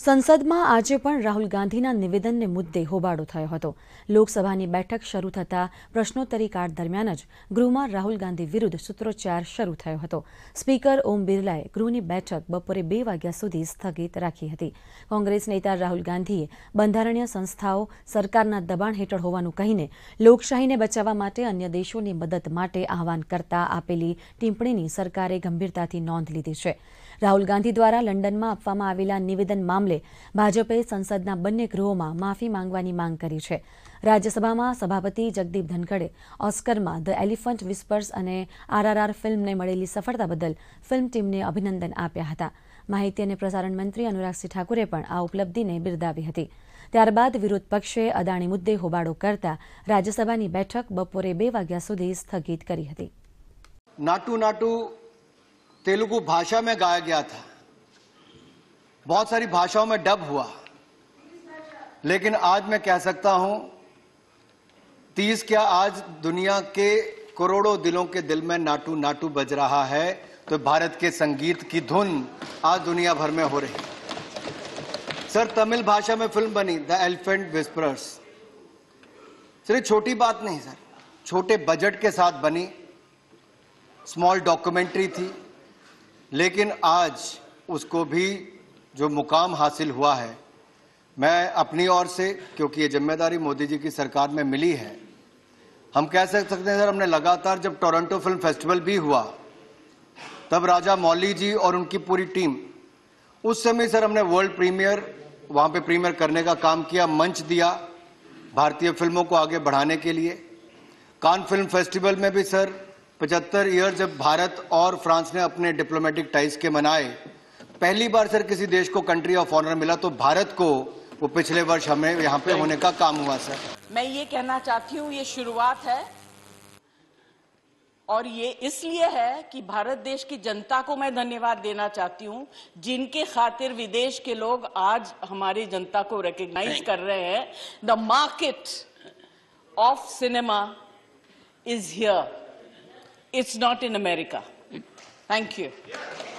સંસદમાં આજે પણ રાહુલ ગાંધીના નિવેદનને મુદ્દે હોબાળો થયો હતો લોકસભાની બેઠક શરૂ થતા પ્રશ્નોત્તરી કાળ દરમિયાન જ ગૃહમાં રાહુલ ગાંધી વિરુદ્ધ સૂત્રોચ્ચાર શરૂ થયો હતો સ્પીકર ઓમ બિરલાએ ગૃહની બેઠક બપોરે બે વાગ્યા સુધી સ્થગિત રાખી હતી કોંગ્રેસ નેતા રાહુલ ગાંધીએ બંધારણીય સંસ્થાઓ સરકારના દબાણ હેઠળ હોવાનું કહીને લોકશાહીને બચાવવા માટે અન્ય દેશોની મદદ માટે આહવાન કરતા આપેલી ટિપ્પણીની સરકારે ગંભીરતાથી નોંધ લીધી છે રાહુલ ગાંધી દ્વારા લંડનમાં આપવામાં આવેલા નિવેદન મામલે મામલે ભાજપે સંસદના બંને ગૃહોમાં માફી માંગવાની માંગ કરી છે રાજ્યસભામાં સભાપતિ જગદીપ ધનખડે ઓસ્કરમાં ધ એલિફન્ટ વિસ્પર્સ અને આરઆરઆર ફિલ્મને મળેલી સફળતા બદલ ફિલ્મ ટીમને અભિનંદન આપ્યા હતા માહિતી અને પ્રસારણ મંત્રી અનુરાગસિંહ ઠાકુરે પણ આ ઉપલબ્ધિને બિરદાવી હતી ત્યારબાદ વિરોધ પક્ષે અદાણી મુદ્દે હોબાળો કરતા રાજ્યસભાની બેઠક બપોરે બે વાગ્યા સુધી સ્થગિત કરી હતી નાટુ નાટુ તેલુગુ ભાષા મેં ગાયા ગયા થા बहुत सारी भाषाओं में डब हुआ लेकिन आज मैं कह सकता हूं तीस क्या आज दुनिया के करोड़ों दिलों के दिल में नाटू नाटू बज रहा है तो भारत के संगीत की धुन आज दुनिया भर में हो रही है सर तमिल भाषा में फिल्म बनी द एलिफेंट विस्परर्स सर ये छोटी बात नहीं सर छोटे बजट के साथ बनी स्मॉल डॉक्यूमेंट्री थी लेकिन आज उसको भी जो मुकाम हासिल हुआ है मैं अपनी ओर से क्योंकि ये जिम्मेदारी मोदी जी की सरकार में मिली है हम कह सकते हैं सर हमने लगातार जब टोरंटो फिल्म फेस्टिवल भी हुआ तब राजा मौली जी और उनकी पूरी टीम उस समय सर हमने वर्ल्ड प्रीमियर वहाँ पे प्रीमियर करने का काम किया मंच दिया भारतीय फिल्मों को आगे बढ़ाने के लिए कान फिल्म फेस्टिवल में भी सर 75 ईयर जब भारत और फ्रांस ने अपने डिप्लोमेटिक टाइज के मनाए पहली बार सर किसी देश को कंट्री ऑफ ऑनर मिला तो भारत को वो पिछले वर्ष हमें यहाँ पे होने का काम हुआ सर मैं ये कहना चाहती हूँ ये शुरुआत है और ये इसलिए है कि भारत देश की जनता को मैं धन्यवाद देना चाहती हूँ जिनके खातिर विदेश के लोग आज हमारी जनता को रिकग्नाइज कर रहे हैं the market of cinema is here it's not in America thank you